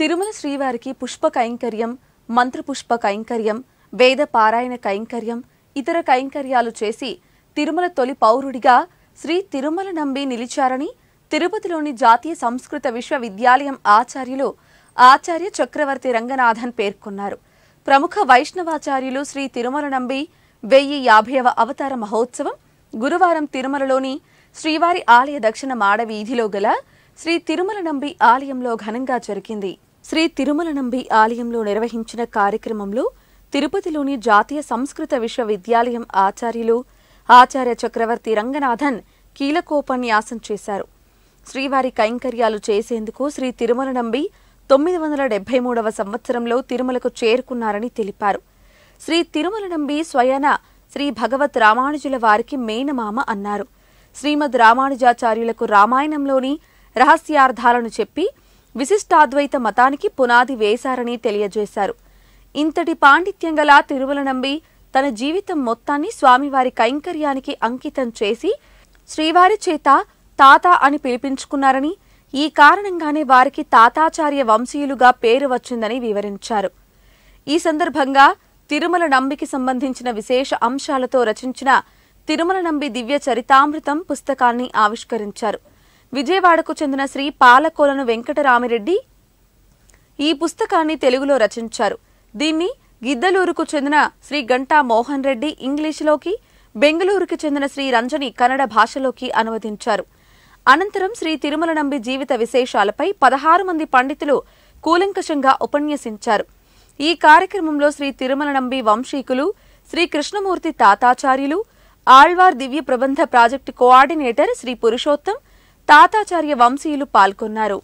తిరుమల శ్రీవారికి పుష్ప కైంకర్యం మంత్రపుష్ప కైంకర్యం వేద పారాయణ కైంకర్యం ఇతర కైంకర్యాలు చేసి తిరుమల తొలి పౌరుడిగా శ్రీ తిరుమల నంబి నిలిచారని తిరుపతిలోని జాతీయ సంస్కృత విశ్వవిద్యాలయం ఆచార్యులు ఆచార్య చక్రవర్తి రంగనాథన్ పేర్కొన్నారు ప్రముఖ వైష్ణవాచార్యులు శ్రీ తిరుమల నంబి వెయ్యి యాభైవ అవతార మహోత్సవం గురువారం తిరుమలలోని శ్రీవారి ఆలయ దక్షిణ మాడవీధిలో గల శ్రీ తిరుమల నంబి ఆలయంలో ఘనంగా జరిగింది శ్రీ తిరుమల నంబి ఆలయంలో నిర్వహించిన కార్యక్రమంలో తిరుపతిలోని జాతీయ సంస్కృత విశ్వవిద్యాలయం ఆచార్యులు ఆచార్య చక్రవర్తి రంగనాథన్ కీలకోపన్యాసం చేశారు శ్రీవారి కైంకర్యాలు చేసేందుకు శ్రీ తిరుమల నంబి తొమ్మిది వందల డెబ్బై మూడవ సంవత్సరంలో తిరుమలకు చేరుకున్నారని తెలిపారు శ్రీ తిరుమల నంబి స్వయన శ్రీ భగవత్ రామానుజుల వారికి మేనమామ అన్నారు శ్రీమద్ రామానుజాచార్యులకు రామాయణంలోని రహస్యార్థాలను చెప్పి విశిష్టాద్వైత మతానికి పునాది వేశారని తెలియజేశారు ఇంతటి పాండిత్యం గల తిరుమల నంబి తన జీవితం మొత్తాన్ని స్వామివారి కైంకర్యానికి అంకితం చేసి శ్రీవారి చేత తాత అని పిలిపించుకున్నారని ఈ కారణంగానే వారికి తాతాచార్య వంశీయులుగా పేరు వచ్చిందని వివరించారు ఈ సందర్భంగా తిరుమల నంబికి సంబంధించిన విశేష అంశాలతో రచించిన తిరుమల నంబి దివ్య చరితామృతం పుస్తకాన్ని ఆవిష్కరించారు విజయవాడకు చెందిన శ్రీ పాలకోలను వెంకటరామిరెడ్డి ఈ పుస్తకాన్ని తెలుగులో రచించారు దీన్ని గిద్దలూరుకు చెందిన శ్రీ గంటా మోహన్ రెడ్డి ఇంగ్లీషులోకి బెంగళూరుకు చెందిన శ్రీ రంజని కన్నడ భాషలోకి అనువదించారు అనంతరం శ్రీ తిరుమల నంబి జీవిత విశేషాలపై పదహారు మంది పండితులు కూలంకషంగా ఉపన్యసించారు ఈ కార్యక్రమంలో శ్రీ తిరుమల నంబి వంశీకులు శ్రీ కృష్ణమూర్తి తాతాచార్యులు ఆళ్వార్ దివ్య ప్రబంధ ప్రాజెక్టు కోఆర్డినేటర్ శ్రీ పురుషోత్తం తాతాచార్య వంశీయులు పాల్గొన్నారు